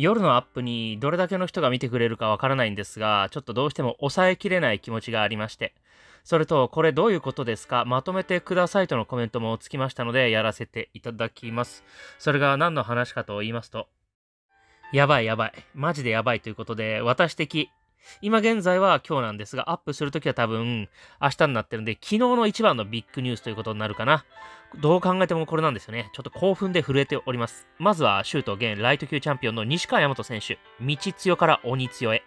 夜のアップにどれだけの人が見てくれるかわからないんですが、ちょっとどうしても抑えきれない気持ちがありまして。それと、これどういうことですかまとめてくださいとのコメントもつきましたので、やらせていただきます。それが何の話かと言いますと、やばいやばい。マジでやばいということで、私的今現在は今日なんですが、アップするときは多分明日になってるんで、昨日の一番のビッグニュースということになるかな。どう考えてもこれなんですよね。ちょっと興奮で震えております。まずは、シュート現ライト級チャンピオンの西川大和選手、道強から鬼強へ。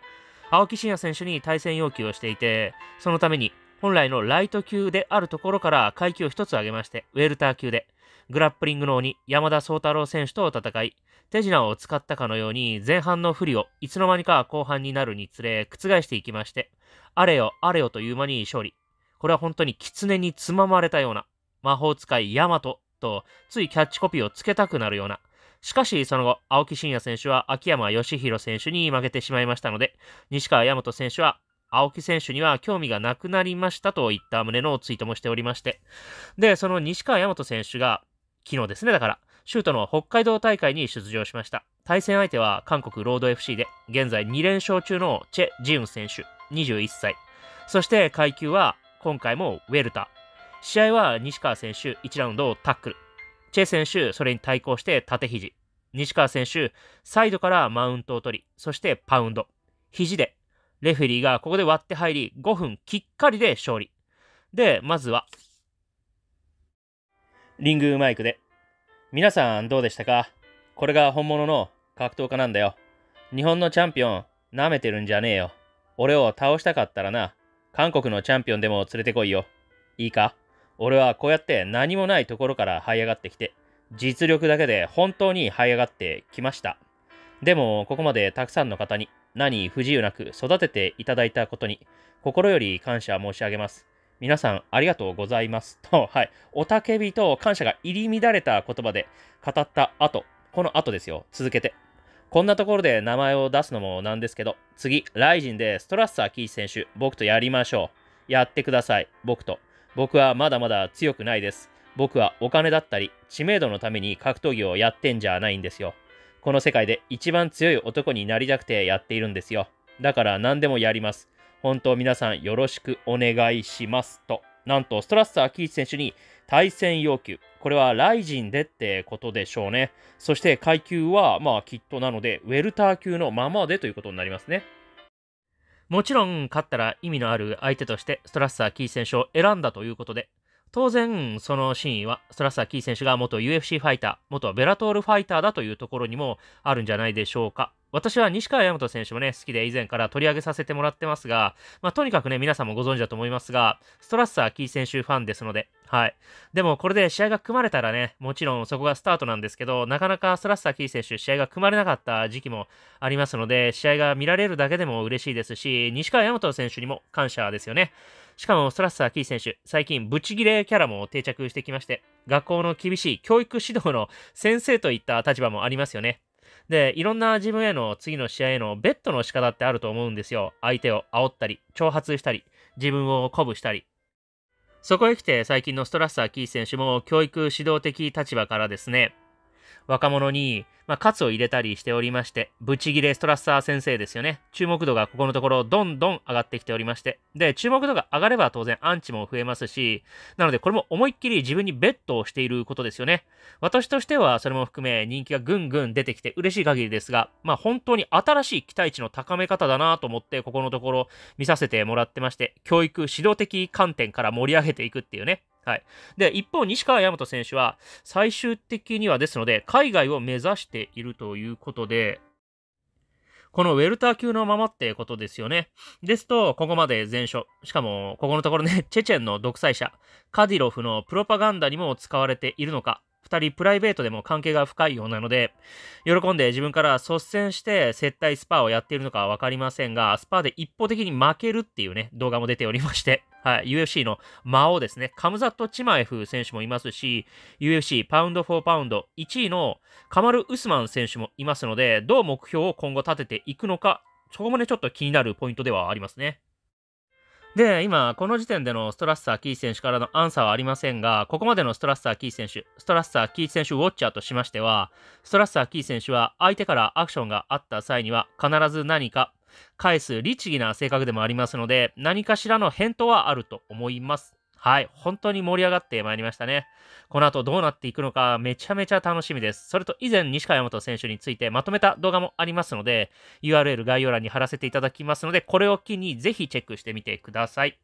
青木真也選手に対戦要求をしていて、そのために本来のライト級であるところから階級を1つ上げまして、ウェルター級で、グラップリングの鬼、山田宗太郎選手と戦い、手品を使ったかのように前半の不利をいつの間にか後半になるにつれ覆していきまして、あれよあれよという間に勝利。これは本当に狐につままれたような、魔法使いヤマトとついキャッチコピーをつけたくなるような、しかし、その後、青木真也選手は秋山義弘選手に負けてしまいましたので、西川大和選手は青木選手には興味がなくなりましたといった旨のツイートもしておりまして、で、その西川大和選手が、昨日ですね、だから、シュートの北海道大会に出場しました。対戦相手は韓国ロード FC で、現在2連勝中のチェ・ジウン選手、21歳。そして階級は今回もウェルタ。試合は西川選手1ラウンドをタックル。チェ選手、それに対抗して縦肘。西川選手、サイドからマウントを取り、そしてパウンド。肘でレフェリーがここで割って入り、5分きっかりで勝利。で、まずは、リングマイクで。皆さんどうでしたかこれが本物の格闘家なんだよ。日本のチャンピオン、舐めてるんじゃねえよ。俺を倒したかったらな、韓国のチャンピオンでも連れてこいよ。いいか俺はこうやって何もないところから這い上がってきて、実力だけで本当に這い上がってきました。でも、ここまでたくさんの方に何不自由なく育てていただいたことに、心より感謝申し上げます。皆さんありがとうございます と、はい、おたけびと感謝が入り乱れた言葉で語った後、この後ですよ、続けて。こんなところで名前を出すのもなんですけど、次、ライジンでストラッサーキー選手、僕とやりましょう。やってください、僕と。僕はまだまだ強くないです。僕はお金だったり、知名度のために格闘技をやってんじゃないんですよ。この世界で一番強い男になりたくてやっているんですよ。だから何でもやります。本当皆さんよろしくお願いします。と。なんと、ストラッサー・キーチ選手に対戦要求。これはライジンでってことでしょうね。そして階級は、まあきっとなので、ウェルター級のままでということになりますね。もちろん、勝ったら意味のある相手として、ストラッサー・キー選手を選んだということで、当然、その真意は、スらー・キー選手が元 UFC ファイター、元ベラトールファイターだというところにもあるんじゃないでしょうか。私は西川大和選手もね、好きで以前から取り上げさせてもらってますが、まあ、とにかくね、皆さんもご存知だと思いますが、ストラッサーキー選手ファンですので、はい。でも、これで試合が組まれたらね、もちろんそこがスタートなんですけど、なかなかストラッサーキー選手、試合が組まれなかった時期もありますので、試合が見られるだけでも嬉しいですし、西川大和選手にも感謝ですよね。しかも、ストラッサーキー選手、最近、ブチギレキャラも定着してきまして、学校の厳しい教育指導の先生といった立場もありますよね。で、いろんな自分への次の試合へのベットの仕方ってあると思うんですよ。相手を煽ったり、挑発したり、自分を鼓舞したり。そこへ来て最近のストラッサー・キー選手も教育指導的立場からですね、若者に、まあ、喝を入れたりしておりまして、ブチギレストラッサー先生ですよね。注目度がここのところどんどん上がってきておりまして。で、注目度が上がれば当然アンチも増えますし、なのでこれも思いっきり自分にベッドをしていることですよね。私としてはそれも含め人気がぐんぐん出てきて嬉しい限りですが、まあ本当に新しい期待値の高め方だなと思ってここのところ見させてもらってまして、教育指導的観点から盛り上げていくっていうね。はい、で一方、西川大和選手は最終的にはですので海外を目指しているということでこのウェルター級のままってことですよね。ですと、ここまで全勝。しかも、ここのところね、チェチェンの独裁者、カディロフのプロパガンダにも使われているのか、人プライベートでも関係が深いようなので喜んで自分から率先して接待スパをやっているのかは分かりませんがスパで一方的に負けるっていうね動画も出ておりまして はい、UFC の魔王ですね、カムザット・チマエフ選手もいますし、UFC パウンド・フォー・パウンド1位のカマル・ウスマン選手もいますので、どう目標を今後立てていくのか、そこもね、ちょっと気になるポイントではありますね。で、今、この時点でのストラッサー・キー選手からのアンサーはありませんが、ここまでのストラッサー・キー選手、ストラッサー・キー選手ウォッチャーとしましては、ストラッサー・キー選手は相手からアクションがあった際には、必ず何か返す律儀な性格でもありますので、何かしらの返答はあると思います。はい、本当に盛り上がってまいりましたね。この後どうなっていくのかめちゃめちゃ楽しみです。それと以前、西川大和選手についてまとめた動画もありますので、URL 概要欄に貼らせていただきますので、これを機にぜひチェックしてみてください。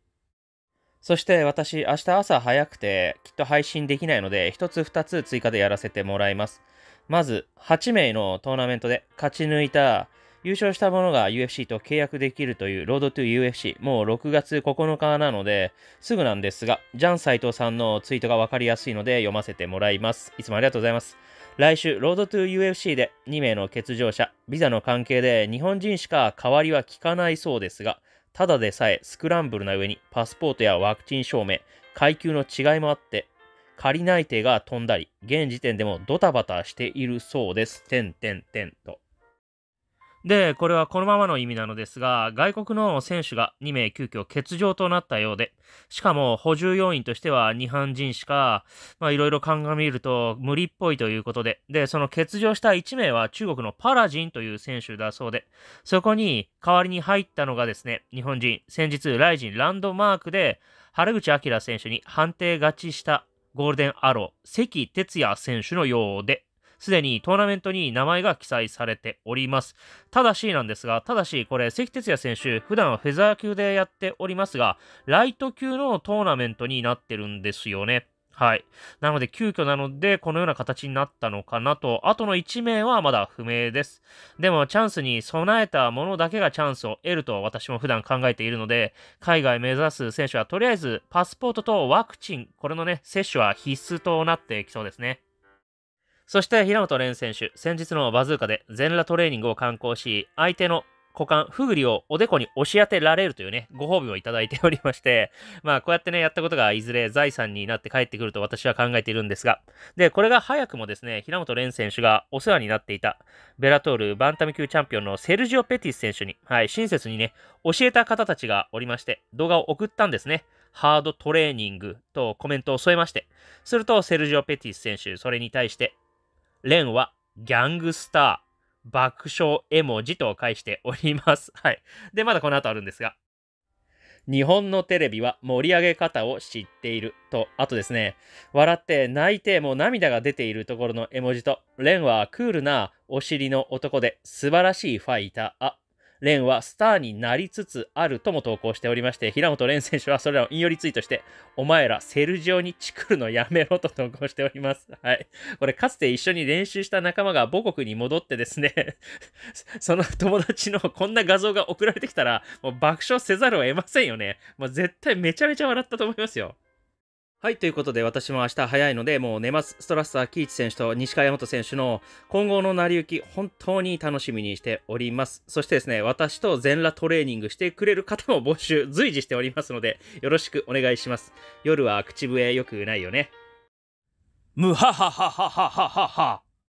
そして私、明日朝早くて、きっと配信できないので、1つ2つ追加でやらせてもらいます。まず、8名のトーナメントで勝ち抜いた優勝した者が UFC と契約できるというロードトゥ UFC、もう6月9日なので、すぐなんですが、ジャン斎藤さんのツイートがわかりやすいので読ませてもらいます。いつもありがとうございます。来週、ロードトゥ UFC で2名の欠場者、ビザの関係で日本人しか代わりは聞かないそうですが、ただでさえスクランブルな上にパスポートやワクチン証明、階級の違いもあって、仮内定が飛んだり、現時点でもドタバタしているそうです。てんてんてんと。で、これはこのままの意味なのですが、外国の選手が2名急遽欠場となったようで、しかも補充要員としては日本人しか、まあいろいろ鑑みると無理っぽいということで、で、その欠場した1名は中国のパラジンという選手だそうで、そこに代わりに入ったのがですね、日本人、先日ライジンランドマークで、原口明選手に判定勝ちしたゴールデンアロー、関哲也選手のようで、すでにトーナメントに名前が記載されております。ただしなんですが、ただしこれ、関哲也選手、普段はフェザー級でやっておりますが、ライト級のトーナメントになってるんですよね。はい。なので、急遽なので、このような形になったのかなと、あとの1名はまだ不明です。でも、チャンスに備えたものだけがチャンスを得ると私も普段考えているので、海外目指す選手はとりあえず、パスポートとワクチン、これのね、接種は必須となってきそうですね。そして平本蓮選手、先日のバズーカで全裸トレーニングを敢行し、相手の股間、ふぐりをおでこに押し当てられるというね、ご褒美をいただいておりまして、まあこうやってね、やったことがいずれ財産になって帰ってくると私は考えているんですが、で、これが早くもですね、平本蓮選手がお世話になっていた、ベラトールバンタム級チャンピオンのセルジオ・ペティス選手に、はい、親切にね、教えた方たちがおりまして、動画を送ったんですね。ハードトレーニングとコメントを添えまして、するとセルジオ・ペティス選手、それに対して、レンはギャングスター、爆笑絵文字と返しております。はい。で、まだこの後あるんですが、日本のテレビは盛り上げ方を知っていると、あとですね、笑って泣いてもう涙が出ているところの絵文字と、レンはクールなお尻の男で素晴らしいファイター、蓮はスターになりつつあるとも投稿しておりまして、平本蓮選手はそれらを引用リツイートして、お前らセルジオにチクるのやめろと投稿しております。はい。これ、かつて一緒に練習した仲間が母国に戻ってですね その友達のこんな画像が送られてきたら、もう爆笑せざるを得ませんよね。もう絶対めちゃめちゃ笑ったと思いますよ。はい、ということで、私も明日早いので、もう寝ます。ストラッサー・キーチ選手と西川大和選手の今後の成り行き、本当に楽しみにしております。そしてですね、私と全裸トレーニングしてくれる方も募集、随時しておりますので、よろしくお願いします。夜は口笛よくないよね。ムハハハハハハ。